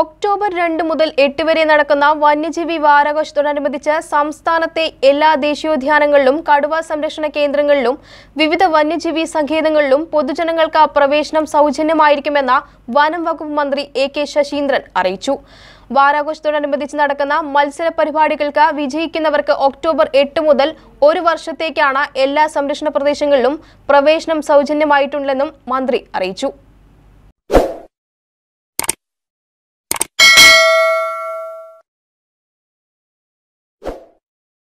October രണ്ട് മുതൽ എട്ട് വരെ നടക്കുന്ന വന്യജീവി വാരാഘോഷത്തോടനുബന്ധിച്ച് സംസ്ഥാനത്തെ എല്ലാ ദേശീയോദ്യാനങ്ങളിലും കടുവ സംരക്ഷണ കേന്ദ്രങ്ങളിലും വിവിധ വന്യജീവി സങ്കേതങ്ങളിലും പൊതുജനങ്ങൾക്ക് പ്രവേശനം സൗജന്യമായിരിക്കുമെന്ന് വനം വകുപ്പ് മന്ത്രി എ കെ ശശീന്ദ്രൻ അറിയിച്ചു വാരാഘോഷത്തോടനുബന്ധിച്ച് നടക്കുന്ന മത്സര പരിപാടികൾക്ക് വിജയിക്കുന്നവർക്ക് ഒക്ടോബർ എട്ട് മുതൽ ഒരു വർഷത്തേക്കാണ് എല്ലാ സംരക്ഷണ പ്രദേശങ്ങളിലും പ്രവേശനം സൗജന്യമായിട്ടുണ്ടെന്നും മന്ത്രി അറിയിച്ചു